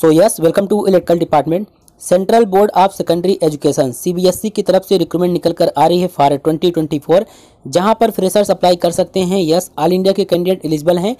so yes welcome to electrical department central board of secondary education CBSE की तरफ से recruitment निकल कर आ रही है फॉर 2024 जहाँ पर फ्रेशर्स अप्लाई कर सकते हैं यस ऑल इंडिया के कैंडिडेट एलिजिबल हैं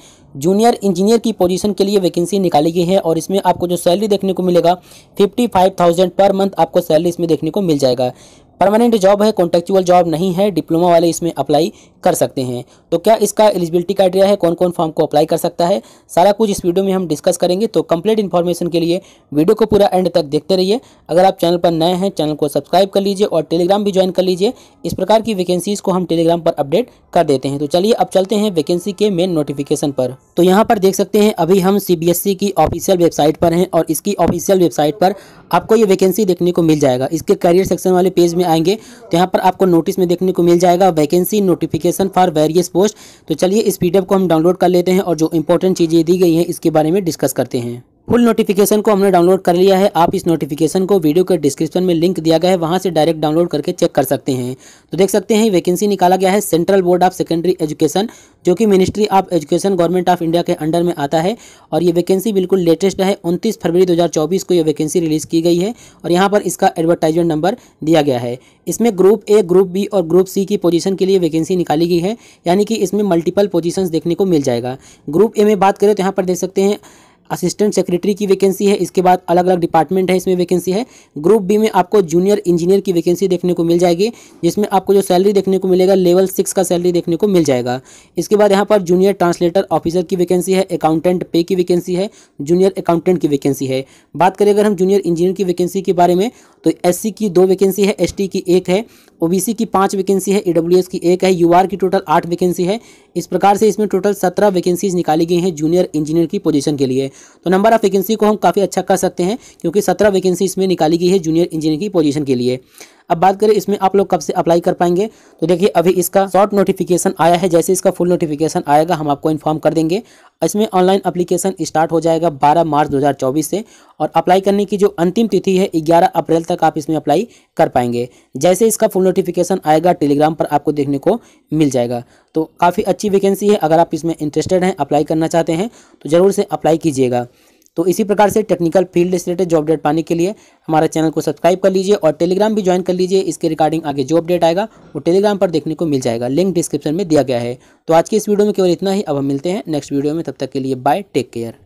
जूनियर इंजीनियर की पोजीशन के लिए वैकेंसी निकाली गई है और इसमें आपको जो सैलरी देखने को मिलेगा 55,000 पर मंथ आपको सैलरी इसमें देखने को मिल जाएगा परमानेंट जॉब है कॉन्टेक्चुअल जॉब नहीं है डिप्लोमा वाले इसमें अप्लाई कर सकते हैं तो क्या इसका एलिजिबिलिटी क्राइटेरिया है कौन कौन फॉर्म को अप्लाई कर सकता है सारा कुछ इस वीडियो में हम डिस्कस करेंगे तो कंप्लीट इन्फॉर्मेशन के लिए वीडियो को पूरा एंड तक देखते रहिए अगर आप चैनल पर नए हैं चैनल को सब्सक्राइब कर लीजिए और टेलीग्राम भी ज्वाइन कर लीजिए इस प्रकार की वैकेंसीज़ को हम टेलीग्राम पर अपडेट कर देते हैं तो चलिए अब चलते हैं वैकेंसी के मेन नोटिफिकेशन पर तो यहाँ पर देख सकते हैं अभी हम ई e की ऑफिशियल वेबसाइट पर हैं और इसकी ऑफिशियल वेबसाइट पर आपको ये वैकेंसी देखने को मिल जाएगा इसके करियर सेक्शन वाले पेज में आएंगे तो यहाँ पर आपको नोटिस में देखने को मिल जाएगा vacancy notification for various post तो चलिए इस पी को हम डाउनलोड कर लेते हैं और जो इंपॉर्टेंट चीज़ें दी गई हैं इसके बारे में डिस्कस करते हैं फुल नोटिफिकेशन को हमने डाउनलोड कर लिया है आप इस नोटिफिकेशन को वीडियो के डिस्क्रिप्शन में लिंक दिया गया है वहां से डायरेक्ट डाउनलोड करके चेक कर सकते हैं तो देख सकते हैं वैकेंसी निकाला गया है central board of secondary education जो कि ministry of education government of India के अंडर में आता है और ये वैकेंसी बिल्कुल लेटेस्ट है उनतीस फरवरी दो को ये वैकेंसी रिलीज़ की गई है और यहाँ पर इसका एडवर्टाइजमेंट नंबर दिया गया है इसमें ग्रुप ए ग्रुप बी और ग्रुप सी की पोजीशन के लिए वैकेंसी निकाली गई है यानी कि इसमें मल्टीपल पोजिशन देखने को मिल जाएगा ग्रुप ए में बात करें तो यहाँ पर देख सकते हैं असिस्टेंट सेक्रेटरी की वैकेंसी है इसके बाद अलग अलग डिपार्टमेंट है इसमें वैकेंसी है ग्रुप बी में आपको जूनियर इंजीनियर की वैकेंसी देखने को मिल जाएगी जिसमें आपको जो सैलरी देखने को मिलेगा लेवल सिक्स का सैलरी देखने को मिल जाएगा इसके बाद यहाँ पर जूनियर ट्रांसलेटर ऑफिसर की वैकेंसी है अकाउंटेंट पे की वैकेंसी है जूनियर अकाउंटेंट की वैकेंसी है बात करें अगर हम जूनियर इंजीनियर की वैकेंसी के बारे में तो एस की दो वैकेंसी है एस की एक है ओ की पाँच वैकेंसी है ई की एक है यू की टोटल आठ वैकेंसी है इस प्रकार से इसमें टोटल सत्रह वैकेंसीज निकाली गई हैं जूनियर इंजीनियर की पोजीशन के लिए तो नंबर ऑफ वैकेंसी को हम काफ़ी अच्छा कर सकते हैं क्योंकि सत्रह वैकेंसी इसमें निकाली गई है जूनियर इंजीनियर की पोजीशन के लिए अब बात करें इसमें आप लोग कब से अप्लाई कर पाएंगे तो देखिए अभी इसका शॉर्ट नोटिफिकेशन आया है जैसे इसका फुल नोटिफिकेशन आएगा हम आपको इन्फॉर्म कर देंगे इसमें ऑनलाइन अप्लीकेशन स्टार्ट हो जाएगा 12 मार्च 2024 से और अप्लाई करने की जो अंतिम तिथि है 11 अप्रैल तक आप इसमें अप्लाई कर पाएंगे जैसे इसका फुल नोटिफिकेशन आएगा टेलीग्राम पर आपको देखने को मिल जाएगा तो काफ़ी अच्छी वैकेंसी है अगर आप इसमें इंटरेस्टेड हैं अप्लाई करना चाहते हैं तो ज़रूर से अप्लाई कीजिएगा तो इसी प्रकार से टेक्निकल फील्ड से रिलेटेड जॉब अपडेट पाने के लिए हमारे चैनल को सब्सक्राइब कर लीजिए और टेलीग्राम भी ज्वाइन कर लीजिए इसके रिगार्डिंग आगे जो अपडेट आएगा वो टेलीग्राम पर देखने को मिल जाएगा लिंक डिस्क्रिप्शन में दिया गया है तो आज की इस वीडियो में केवल इतना ही अब हम मिलते हैं नेक्स्ट वीडियो में तब तक के लिए बाय टेक केयर